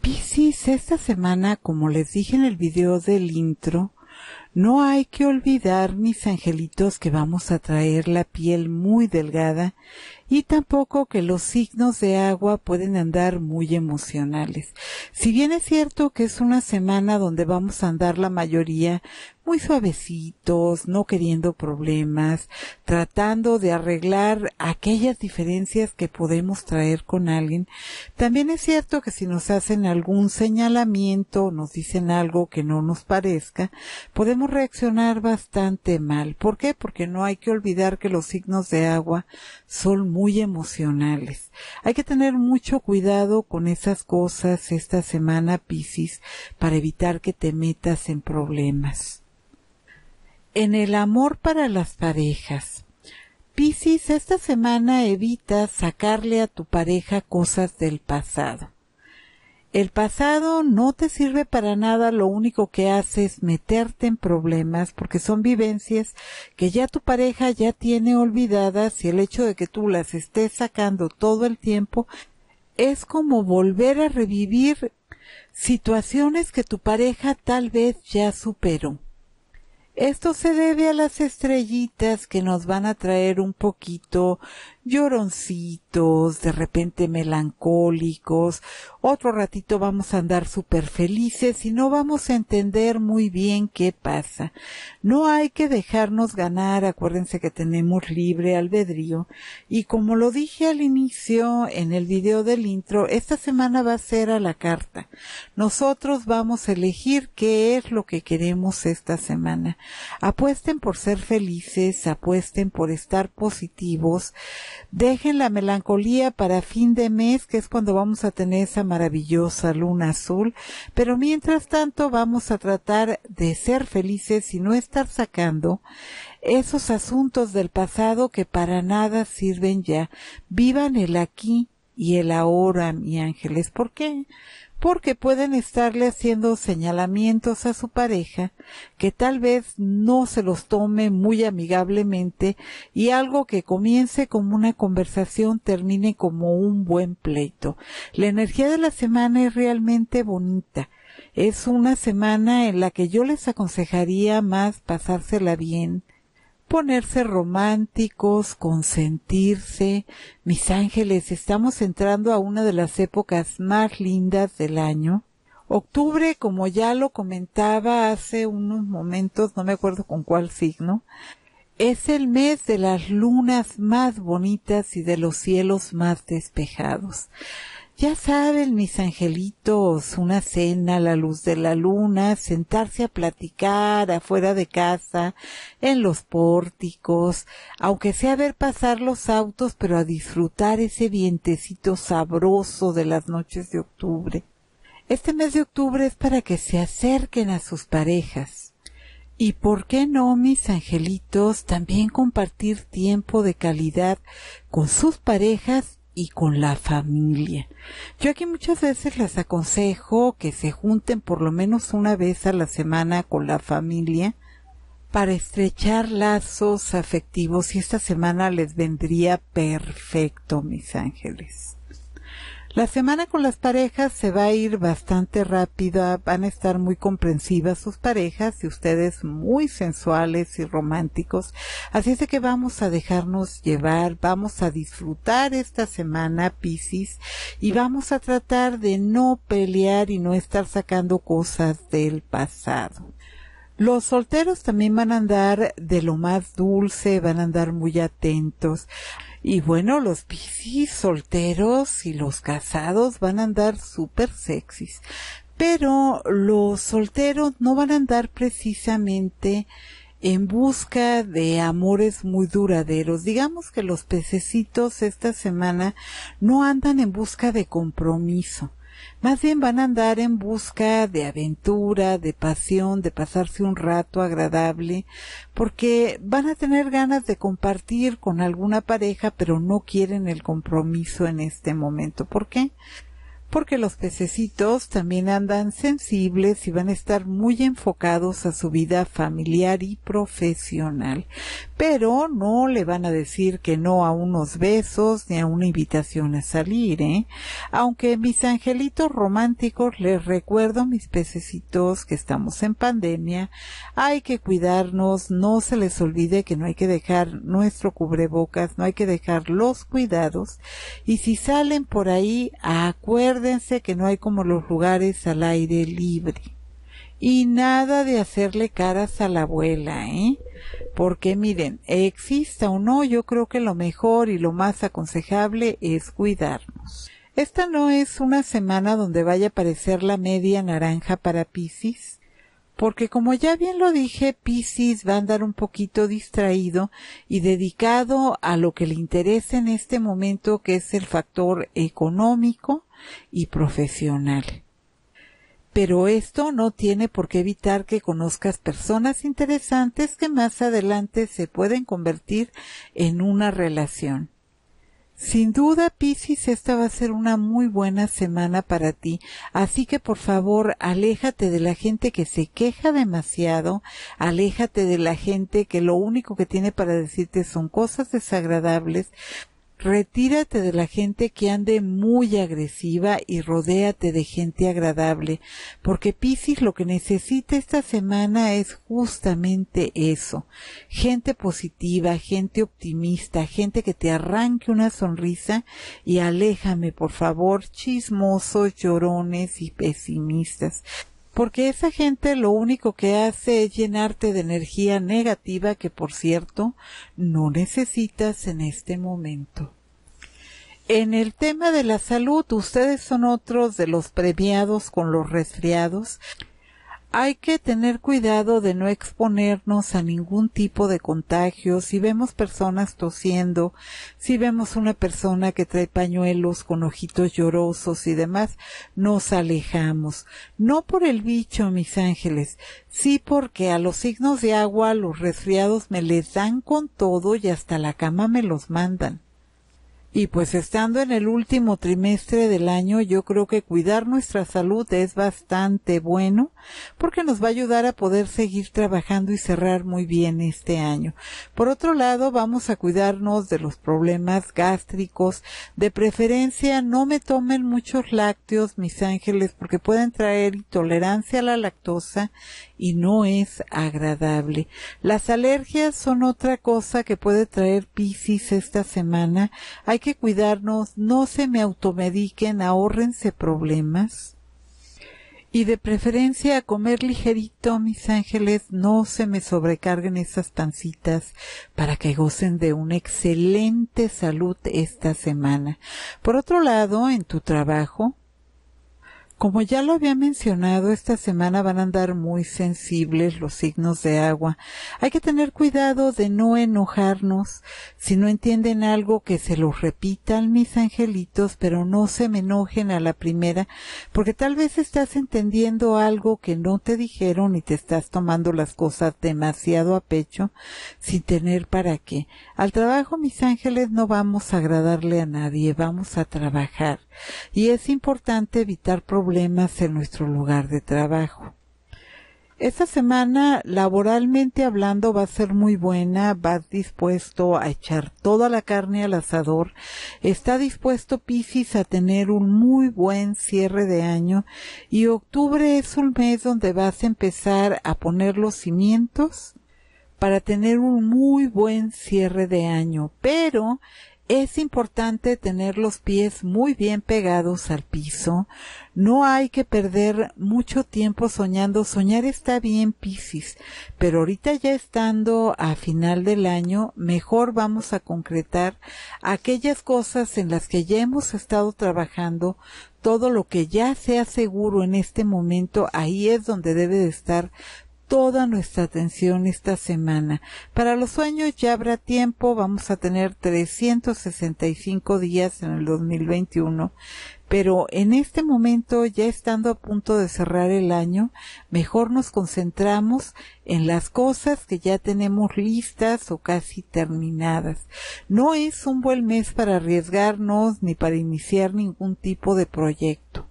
Piscis. esta semana, como les dije en el video del intro, no hay que olvidar, mis angelitos, que vamos a traer la piel muy delgada y tampoco que los signos de agua pueden andar muy emocionales. Si bien es cierto que es una semana donde vamos a andar la mayoría muy suavecitos, no queriendo problemas, tratando de arreglar aquellas diferencias que podemos traer con alguien. También es cierto que si nos hacen algún señalamiento, nos dicen algo que no nos parezca, podemos reaccionar bastante mal. ¿Por qué? Porque no hay que olvidar que los signos de agua son muy emocionales. Hay que tener mucho cuidado con esas cosas esta semana, Piscis, para evitar que te metas en problemas en el amor para las parejas. Piscis, esta semana evita sacarle a tu pareja cosas del pasado. El pasado no te sirve para nada, lo único que hace es meterte en problemas porque son vivencias que ya tu pareja ya tiene olvidadas y el hecho de que tú las estés sacando todo el tiempo es como volver a revivir situaciones que tu pareja tal vez ya superó. Esto se debe a las estrellitas que nos van a traer un poquito lloroncitos, de repente melancólicos, otro ratito vamos a andar súper felices y no vamos a entender muy bien qué pasa. No hay que dejarnos ganar, acuérdense que tenemos libre albedrío y como lo dije al inicio en el video del intro, esta semana va a ser a la carta. Nosotros vamos a elegir qué es lo que queremos esta semana. Apuesten por ser felices, apuesten por estar positivos, Dejen la melancolía para fin de mes, que es cuando vamos a tener esa maravillosa luna azul, pero mientras tanto vamos a tratar de ser felices y no estar sacando esos asuntos del pasado que para nada sirven ya. Vivan el aquí y el ahora, mi ángeles. ¿Por qué? porque pueden estarle haciendo señalamientos a su pareja que tal vez no se los tome muy amigablemente y algo que comience como una conversación termine como un buen pleito. La energía de la semana es realmente bonita. Es una semana en la que yo les aconsejaría más pasársela bien, ponerse románticos, consentirse. Mis ángeles, estamos entrando a una de las épocas más lindas del año. Octubre, como ya lo comentaba hace unos momentos, no me acuerdo con cuál signo, es el mes de las lunas más bonitas y de los cielos más despejados. Ya saben, mis angelitos, una cena a la luz de la luna, sentarse a platicar afuera de casa, en los pórticos, aunque sea ver pasar los autos, pero a disfrutar ese vientecito sabroso de las noches de octubre. Este mes de octubre es para que se acerquen a sus parejas. Y por qué no, mis angelitos, también compartir tiempo de calidad con sus parejas y con la familia. Yo aquí muchas veces les aconsejo que se junten por lo menos una vez a la semana con la familia para estrechar lazos afectivos y esta semana les vendría perfecto, mis ángeles. La semana con las parejas se va a ir bastante rápida, van a estar muy comprensivas sus parejas y ustedes muy sensuales y románticos. Así es de que vamos a dejarnos llevar, vamos a disfrutar esta semana, Pisces y vamos a tratar de no pelear y no estar sacando cosas del pasado. Los solteros también van a andar de lo más dulce, van a andar muy atentos. Y bueno, los piscis solteros y los casados van a andar súper sexys. Pero los solteros no van a andar precisamente en busca de amores muy duraderos. Digamos que los pececitos esta semana no andan en busca de compromiso. Más bien van a andar en busca de aventura, de pasión, de pasarse un rato agradable, porque van a tener ganas de compartir con alguna pareja, pero no quieren el compromiso en este momento. ¿Por qué? porque los pececitos también andan sensibles y van a estar muy enfocados a su vida familiar y profesional. Pero no le van a decir que no a unos besos ni a una invitación a salir, ¿eh? Aunque mis angelitos románticos les recuerdo, mis pececitos, que estamos en pandemia, hay que cuidarnos, no se les olvide que no hay que dejar nuestro cubrebocas, no hay que dejar los cuidados y si salen por ahí, acuérdense acuérdense que no hay como los lugares al aire libre. Y nada de hacerle caras a la abuela, ¿eh? Porque miren, exista o no, yo creo que lo mejor y lo más aconsejable es cuidarnos. Esta no es una semana donde vaya a aparecer la media naranja para Piscis, porque como ya bien lo dije, Pisces va a andar un poquito distraído y dedicado a lo que le interesa en este momento, que es el factor económico y profesional. Pero esto no tiene por qué evitar que conozcas personas interesantes que más adelante se pueden convertir en una relación. Sin duda, Piscis, esta va a ser una muy buena semana para ti, así que por favor, aléjate de la gente que se queja demasiado, aléjate de la gente que lo único que tiene para decirte son cosas desagradables, Retírate de la gente que ande muy agresiva y rodéate de gente agradable, porque Piscis lo que necesita esta semana es justamente eso. Gente positiva, gente optimista, gente que te arranque una sonrisa y aléjame, por favor, chismosos, llorones y pesimistas porque esa gente lo único que hace es llenarte de energía negativa que por cierto no necesitas en este momento. En el tema de la salud, ustedes son otros de los premiados con los resfriados hay que tener cuidado de no exponernos a ningún tipo de contagio. Si vemos personas tosiendo, si vemos una persona que trae pañuelos con ojitos llorosos y demás, nos alejamos. No por el bicho, mis ángeles, sí porque a los signos de agua, los resfriados me les dan con todo y hasta la cama me los mandan. Y pues estando en el último trimestre del año, yo creo que cuidar nuestra salud es bastante bueno porque nos va a ayudar a poder seguir trabajando y cerrar muy bien este año. Por otro lado, vamos a cuidarnos de los problemas gástricos. De preferencia, no me tomen muchos lácteos, mis ángeles, porque pueden traer intolerancia a la lactosa y no es agradable. Las alergias son otra cosa que puede traer Piscis esta semana. Hay que cuidarnos, no se me automediquen, ahórrense problemas. Y de preferencia a comer ligerito, mis ángeles, no se me sobrecarguen esas pancitas para que gocen de una excelente salud esta semana. Por otro lado, en tu trabajo, como ya lo había mencionado, esta semana van a andar muy sensibles los signos de agua. Hay que tener cuidado de no enojarnos. Si no entienden algo, que se los repitan mis angelitos, pero no se me enojen a la primera, porque tal vez estás entendiendo algo que no te dijeron y te estás tomando las cosas demasiado a pecho sin tener para qué. Al trabajo, mis ángeles, no vamos a agradarle a nadie, vamos a trabajar y es importante evitar problemas en nuestro lugar de trabajo. Esta semana, laboralmente hablando, va a ser muy buena. Vas dispuesto a echar toda la carne al asador. Está dispuesto Piscis a tener un muy buen cierre de año. Y octubre es un mes donde vas a empezar a poner los cimientos para tener un muy buen cierre de año. Pero es importante tener los pies muy bien pegados al piso. No hay que perder mucho tiempo soñando. Soñar está bien, Piscis, pero ahorita ya estando a final del año, mejor vamos a concretar aquellas cosas en las que ya hemos estado trabajando todo lo que ya sea seguro en este momento, ahí es donde debe de estar toda nuestra atención esta semana. Para los sueños ya habrá tiempo, vamos a tener 365 días en el 2021, pero en este momento, ya estando a punto de cerrar el año, mejor nos concentramos en las cosas que ya tenemos listas o casi terminadas. No es un buen mes para arriesgarnos ni para iniciar ningún tipo de proyecto.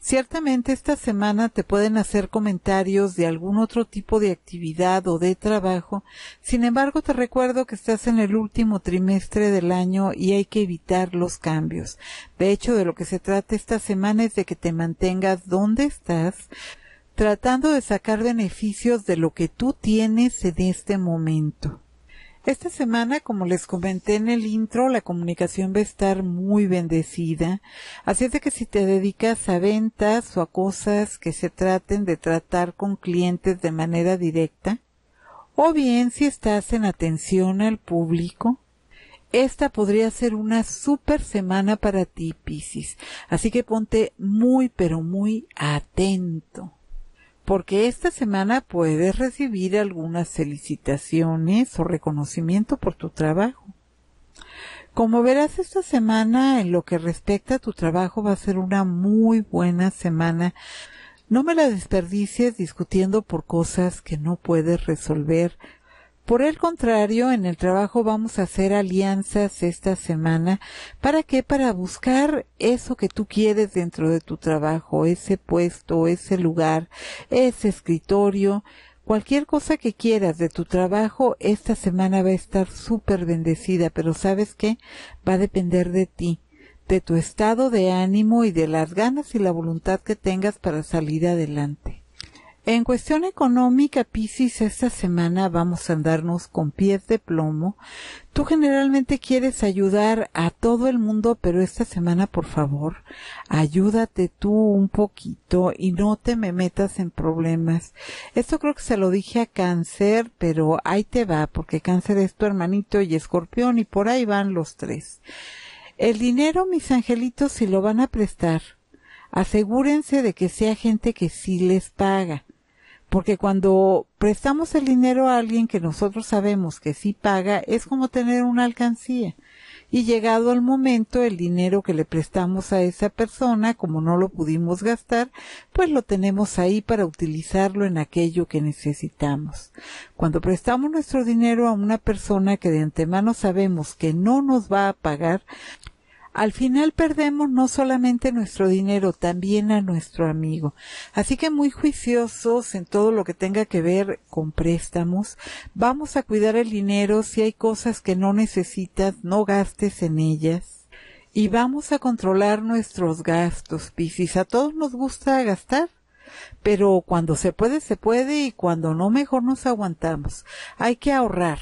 Ciertamente esta semana te pueden hacer comentarios de algún otro tipo de actividad o de trabajo, sin embargo te recuerdo que estás en el último trimestre del año y hay que evitar los cambios. De hecho, de lo que se trata esta semana es de que te mantengas donde estás, tratando de sacar beneficios de lo que tú tienes en este momento. Esta semana, como les comenté en el intro, la comunicación va a estar muy bendecida. Así es de que si te dedicas a ventas o a cosas que se traten de tratar con clientes de manera directa, o bien si estás en atención al público, esta podría ser una super semana para ti, Piscis. Así que ponte muy pero muy atento porque esta semana puedes recibir algunas felicitaciones o reconocimiento por tu trabajo. Como verás esta semana, en lo que respecta a tu trabajo, va a ser una muy buena semana. No me la desperdicies discutiendo por cosas que no puedes resolver por el contrario, en el trabajo vamos a hacer alianzas esta semana. ¿Para qué? Para buscar eso que tú quieres dentro de tu trabajo, ese puesto, ese lugar, ese escritorio. Cualquier cosa que quieras de tu trabajo, esta semana va a estar súper bendecida, pero sabes qué? Va a depender de ti, de tu estado de ánimo y de las ganas y la voluntad que tengas para salir adelante. En cuestión económica, Piscis, esta semana vamos a andarnos con pies de plomo. Tú generalmente quieres ayudar a todo el mundo, pero esta semana, por favor, ayúdate tú un poquito y no te me metas en problemas. Esto creo que se lo dije a Cáncer, pero ahí te va, porque Cáncer es tu hermanito y Escorpión y por ahí van los tres. El dinero, mis angelitos, si lo van a prestar, asegúrense de que sea gente que sí les paga porque cuando prestamos el dinero a alguien que nosotros sabemos que sí paga, es como tener una alcancía. Y llegado el momento, el dinero que le prestamos a esa persona, como no lo pudimos gastar, pues lo tenemos ahí para utilizarlo en aquello que necesitamos. Cuando prestamos nuestro dinero a una persona que de antemano sabemos que no nos va a pagar, al final perdemos no solamente nuestro dinero, también a nuestro amigo. Así que muy juiciosos en todo lo que tenga que ver con préstamos. Vamos a cuidar el dinero si hay cosas que no necesitas, no gastes en ellas. Y vamos a controlar nuestros gastos, Piscis. A todos nos gusta gastar pero cuando se puede, se puede y cuando no, mejor nos aguantamos. Hay que ahorrar.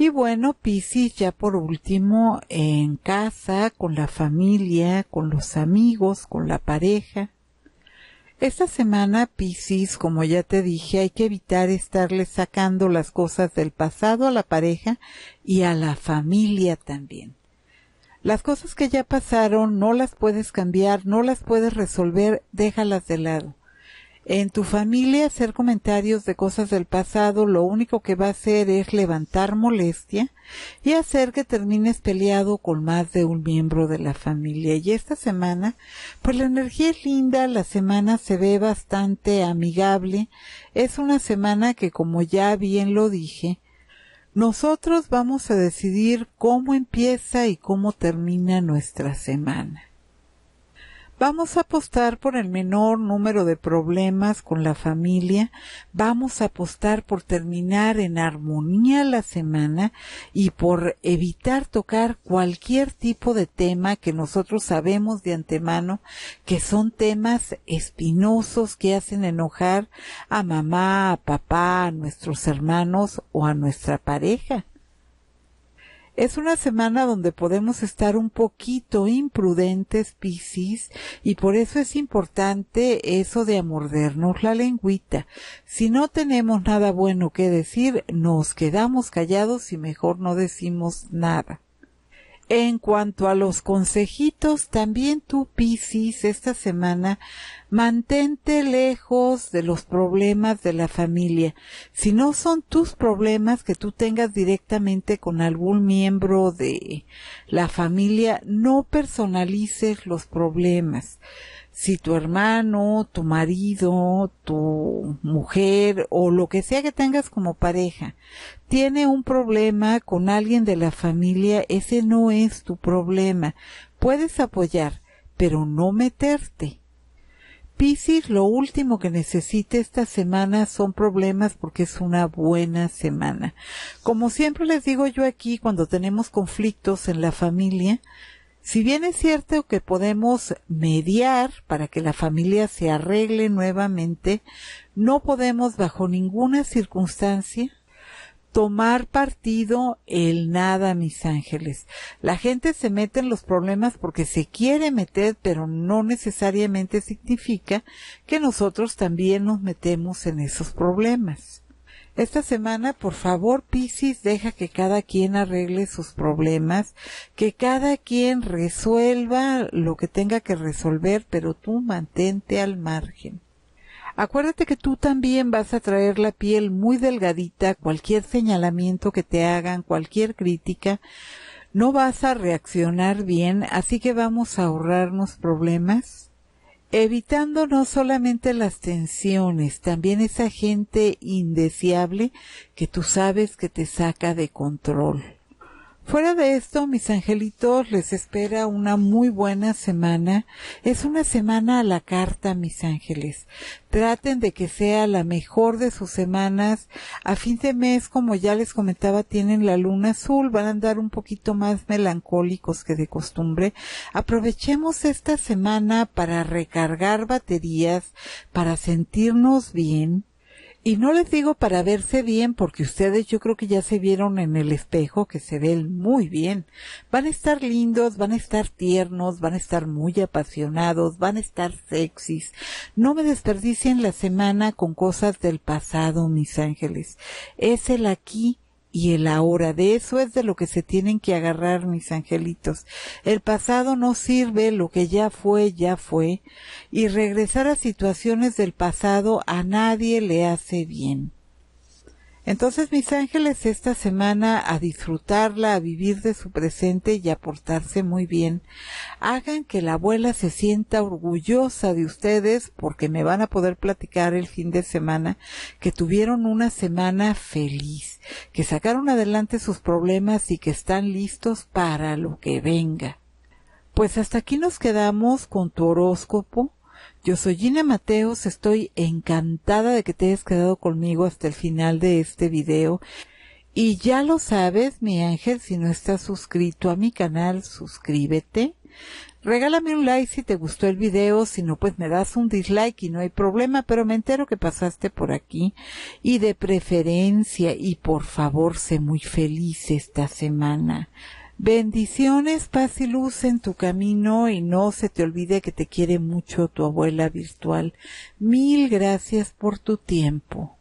Y bueno, Piscis ya por último en casa, con la familia, con los amigos, con la pareja. Esta semana, Piscis, como ya te dije, hay que evitar estarle sacando las cosas del pasado a la pareja y a la familia también. Las cosas que ya pasaron no las puedes cambiar, no las puedes resolver, déjalas de lado en tu familia hacer comentarios de cosas del pasado lo único que va a hacer es levantar molestia y hacer que termines peleado con más de un miembro de la familia. Y esta semana, pues la energía es linda, la semana se ve bastante amigable, es una semana que como ya bien lo dije, nosotros vamos a decidir cómo empieza y cómo termina nuestra semana. Vamos a apostar por el menor número de problemas con la familia, vamos a apostar por terminar en armonía la semana y por evitar tocar cualquier tipo de tema que nosotros sabemos de antemano que son temas espinosos que hacen enojar a mamá, a papá, a nuestros hermanos o a nuestra pareja. Es una semana donde podemos estar un poquito imprudentes, Piscis, y por eso es importante eso de amordernos la lengüita. Si no tenemos nada bueno que decir, nos quedamos callados y mejor no decimos nada. En cuanto a los consejitos, también tú, Pisis, esta semana, mantente lejos de los problemas de la familia. Si no son tus problemas que tú tengas directamente con algún miembro de la familia, no personalices los problemas si tu hermano, tu marido, tu mujer o lo que sea que tengas como pareja tiene un problema con alguien de la familia, ese no es tu problema. Puedes apoyar, pero no meterte. Piscis, lo último que necesite esta semana son problemas porque es una buena semana. Como siempre les digo yo aquí, cuando tenemos conflictos en la familia, si bien es cierto que podemos mediar para que la familia se arregle nuevamente, no podemos bajo ninguna circunstancia tomar partido el nada, mis ángeles. La gente se mete en los problemas porque se quiere meter, pero no necesariamente significa que nosotros también nos metemos en esos problemas. Esta semana, por favor, Piscis, deja que cada quien arregle sus problemas, que cada quien resuelva lo que tenga que resolver, pero tú mantente al margen. Acuérdate que tú también vas a traer la piel muy delgadita, cualquier señalamiento que te hagan, cualquier crítica, no vas a reaccionar bien, así que vamos a ahorrarnos problemas evitando no solamente las tensiones, también esa gente indeseable que tú sabes que te saca de control. Fuera de esto, mis angelitos, les espera una muy buena semana. Es una semana a la carta, mis ángeles. Traten de que sea la mejor de sus semanas. A fin de mes, como ya les comentaba, tienen la luna azul, van a andar un poquito más melancólicos que de costumbre. Aprovechemos esta semana para recargar baterías, para sentirnos bien, y no les digo para verse bien, porque ustedes yo creo que ya se vieron en el espejo que se ven muy bien. Van a estar lindos, van a estar tiernos, van a estar muy apasionados, van a estar sexys. No me desperdicien la semana con cosas del pasado, mis ángeles. Es el aquí y el ahora. De eso es de lo que se tienen que agarrar mis angelitos. El pasado no sirve, lo que ya fue, ya fue. Y regresar a situaciones del pasado a nadie le hace bien. Entonces, mis ángeles, esta semana a disfrutarla, a vivir de su presente y a portarse muy bien. Hagan que la abuela se sienta orgullosa de ustedes porque me van a poder platicar el fin de semana que tuvieron una semana feliz, que sacaron adelante sus problemas y que están listos para lo que venga. Pues hasta aquí nos quedamos con tu horóscopo yo soy Gina Mateos, estoy encantada de que te hayas quedado conmigo hasta el final de este video. Y ya lo sabes, mi ángel, si no estás suscrito a mi canal, suscríbete. Regálame un like si te gustó el video, si no pues me das un dislike y no hay problema, pero me entero que pasaste por aquí y de preferencia y por favor sé muy feliz esta semana. Bendiciones, paz y luz en tu camino y no se te olvide que te quiere mucho tu abuela virtual. Mil gracias por tu tiempo.